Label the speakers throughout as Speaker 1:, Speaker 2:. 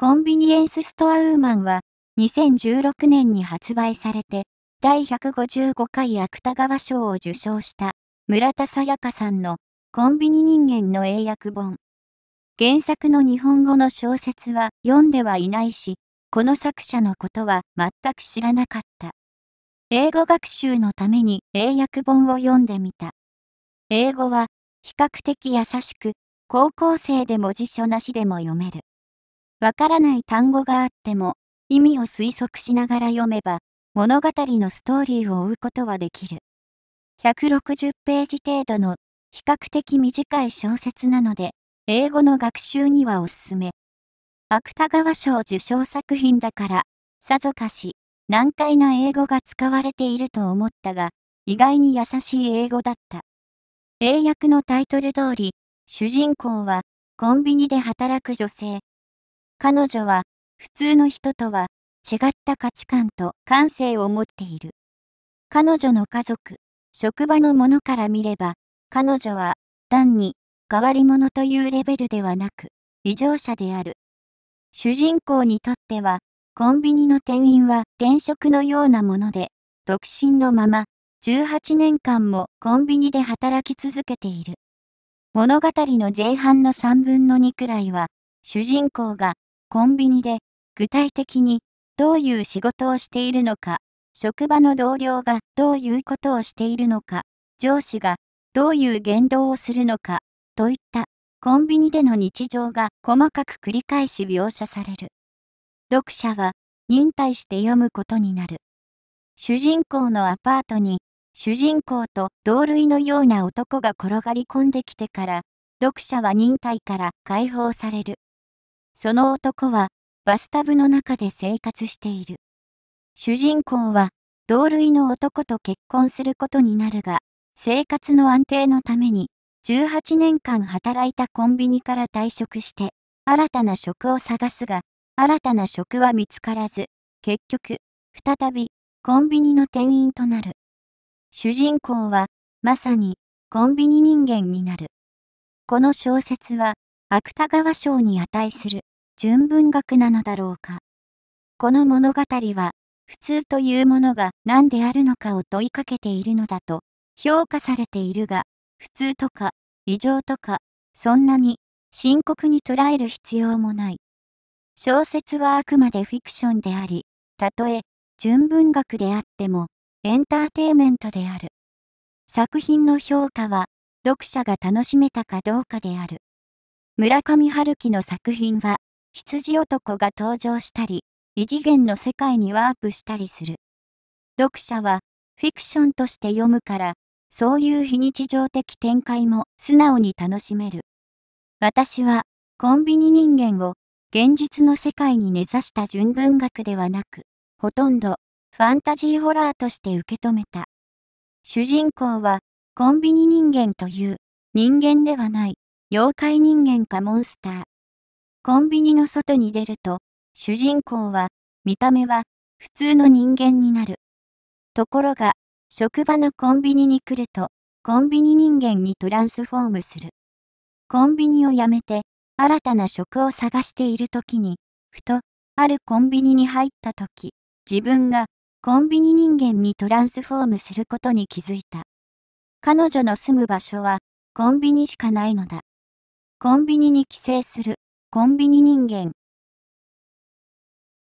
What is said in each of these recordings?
Speaker 1: コンビニエンスストアウーマンは、2016年に発売されて、第155回芥川賞を受賞した村田沙耶香さんのコンビニ人間の英訳本。原作の日本語の小説は読んではいないし、この作者のことは全く知らなかった。英語学習のために英訳本を読んでみた。英語は比較的優しく、高校生でも辞書なしでも読める。わからない単語があっても、意味を推測しながら読めば、物語のストーリーを追うことはできる。160ページ程度の比較的短い小説なので、英語の学習にはおすすめ。芥川賞受賞作品だから、さぞかし、難解な英語が使われていると思ったが、意外に優しい英語だった。英訳のタイトル通り、主人公は、コンビニで働く女性、彼女は普通の人とは違った価値観と感性を持っている。彼女の家族、職場の者から見れば、彼女は単に変わり者というレベルではなく、異常者である。主人公にとっては、コンビニの店員は転職のようなもので、独身のまま、18年間もコンビニで働き続けている。物語の前半の3分の2くらいは、主人公がコンビニで、具体的に、どういう仕事をしているのか、職場の同僚がどういうことをしているのか、上司がどういう言動をするのか、といったコンビニでの日常が細かく繰り返し描写される。読者は忍耐して読むことになる。主人公のアパートに主人公と同類のような男が転がり込んできてから、読者は忍耐から解放される。その男はバスタブの中で生活している。主人公は同類の男と結婚することになるが、生活の安定のために18年間働いたコンビニから退職して、新たな職を探すが、新たな職は見つからず、結局、再びコンビニの店員となる。主人公はまさにコンビニ人間になる。この小説は芥川賞に値する純文学なのだろうか。この物語は、普通というものが何であるのかを問いかけているのだと評価されているが、普通とか異常とか、そんなに深刻に捉える必要もない。小説はあくまでフィクションであり、たとえ純文学であってもエンターテイメントである。作品の評価は読者が楽しめたかどうかである。村上春樹の作品は、羊男が登場したり、異次元の世界にワープしたりする。読者は、フィクションとして読むから、そういう非日常的展開も素直に楽しめる。私は、コンビニ人間を、現実の世界に根ざした純文学ではなく、ほとんど、ファンタジーホラーとして受け止めた。主人公は、コンビニ人間という、人間ではない、妖怪人間かモンスター。コンビニの外に出ると、主人公は、見た目は、普通の人間になる。ところが、職場のコンビニに来ると、コンビニ人間にトランスフォームする。コンビニを辞めて、新たな職を探している時に、ふと、あるコンビニに入った時、自分が、コンビニ人間にトランスフォームすることに気づいた。彼女の住む場所は、コンビニしかないのだ。コンビニに帰省する、コンビニ人間。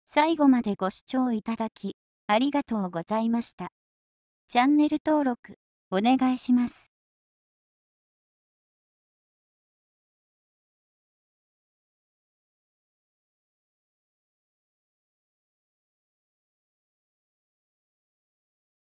Speaker 1: 最後までご視聴いただき、ありがとうございました。チャンネル登録、お願いします。